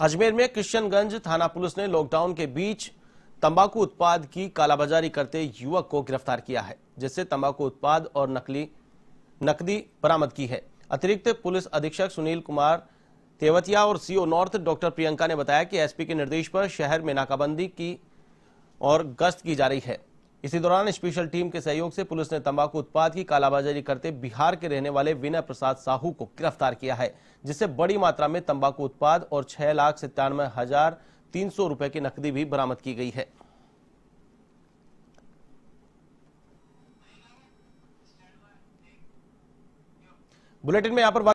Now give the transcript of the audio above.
अजमेर में किशनगंज थाना पुलिस ने लॉकडाउन के बीच तंबाकू उत्पाद की कालाबाजारी करते युवक को गिरफ्तार किया है जिससे तंबाकू उत्पाद और नकली नकदी बरामद की है अतिरिक्त पुलिस अधीक्षक सुनील कुमार तेवतिया और सीओ नॉर्थ डॉक्टर प्रियंका ने बताया कि एसपी के निर्देश पर शहर में नाकाबंदी की और गश्त की जा रही है इसी दौरान स्पेशल टीम के सहयोग से पुलिस ने तंबाकू उत्पाद की कालाबाजारी करते बिहार के रहने वाले विनय प्रसाद साहू को गिरफ्तार किया है जिससे बड़ी मात्रा में तंबाकू उत्पाद और छह लाख सत्तानवे हजार तीन सौ रुपए की नकदी भी बरामद की गई है बुलेटिन में यहां पर